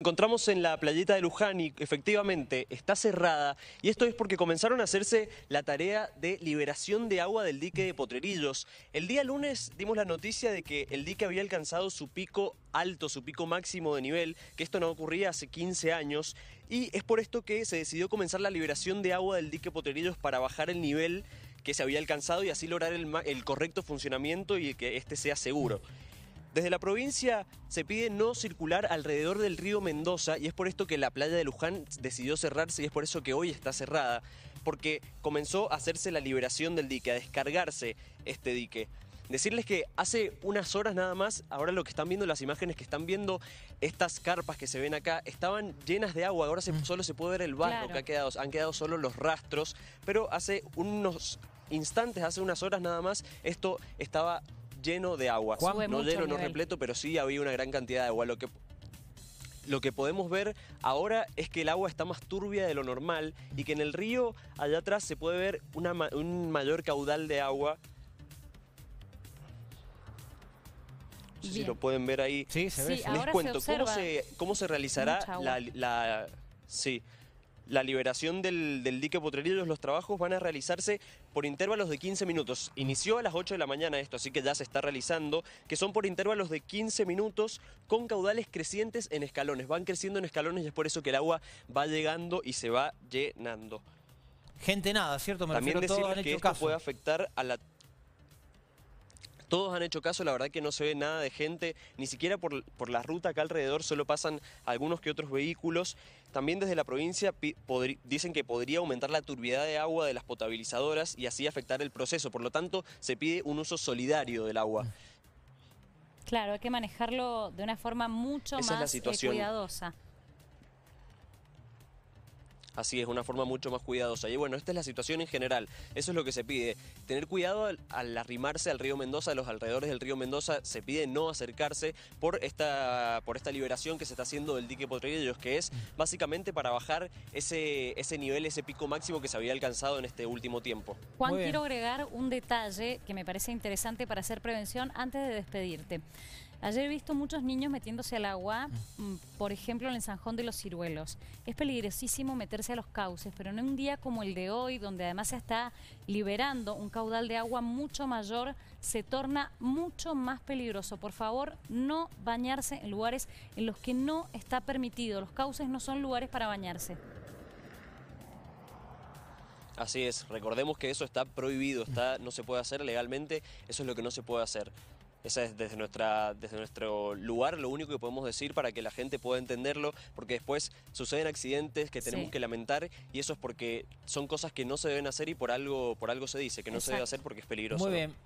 Encontramos en la playita de Luján y efectivamente está cerrada y esto es porque comenzaron a hacerse la tarea de liberación de agua del dique de Potrerillos. El día lunes dimos la noticia de que el dique había alcanzado su pico alto, su pico máximo de nivel, que esto no ocurría hace 15 años y es por esto que se decidió comenzar la liberación de agua del dique Potrerillos para bajar el nivel que se había alcanzado y así lograr el, el correcto funcionamiento y que este sea seguro. Desde la provincia se pide no circular alrededor del río Mendoza y es por esto que la playa de Luján decidió cerrarse y es por eso que hoy está cerrada, porque comenzó a hacerse la liberación del dique, a descargarse este dique. Decirles que hace unas horas nada más, ahora lo que están viendo, las imágenes que están viendo, estas carpas que se ven acá, estaban llenas de agua, ahora mm. solo se puede ver el barro que ha quedado, han quedado solo los rastros, pero hace unos instantes, hace unas horas nada más, esto estaba lleno de agua. no lleno, no repleto, pero sí había una gran cantidad de agua. Lo que lo que podemos ver ahora es que el agua está más turbia de lo normal y que en el río allá atrás se puede ver un mayor caudal de agua. No sé si lo pueden ver ahí. Sí, se ve. Les cuento cómo, se, cómo se realizará la, la, sí, la liberación del, dique Potrerillos, los trabajos van a realizarse por intervalos de 15 minutos. Inició a las 8 de la mañana esto, así que ya se está realizando, que son por intervalos de 15 minutos con caudales crecientes en escalones. Van creciendo en escalones y es por eso que el agua va llegando y se va llenando. Gente nada, ¿cierto? Me También decir que esto puede afectar a la todos han hecho caso, la verdad que no se ve nada de gente, ni siquiera por, por la ruta acá alrededor solo pasan algunos que otros vehículos. También desde la provincia dicen que podría aumentar la turbiedad de agua de las potabilizadoras y así afectar el proceso. Por lo tanto, se pide un uso solidario del agua. Claro, hay que manejarlo de una forma mucho más eh, cuidadosa. Así es, una forma mucho más cuidadosa. Y bueno, esta es la situación en general. Eso es lo que se pide. Tener cuidado al, arrimarse al río Mendoza, a los alrededores del río Mendoza. Se pide no acercarse por esta, por esta liberación que se está haciendo del dique Potrerillos, que es básicamente para bajar ese, ese nivel, ese pico máximo que se había alcanzado en este último tiempo. Juan, quiero agregar un detalle que me parece interesante para hacer prevención antes de despedirte. Ayer he visto muchos niños metiéndose al agua, ah. mm, por ejemplo en el zanjón de los Ciruelos. Es peligrosísimo meterse a los cauces, pero en un día como el de hoy, donde además se está liberando un caudal de agua mucho mayor, se torna mucho más peligroso. Por favor, no bañarse en lugares en los que no está permitido. Los cauces no son lugares para bañarse. Así es, recordemos que eso está prohibido, está, no se puede hacer legalmente, eso es lo que no se puede hacer. Esa es desde, nuestra, desde nuestro lugar lo único que podemos decir para que la gente pueda entenderlo, porque después suceden accidentes que tenemos que lamentar y eso es porque son cosas que no se deben hacer y por algo, por algo se dice que no se debe hacer porque es peligroso. Muy bien.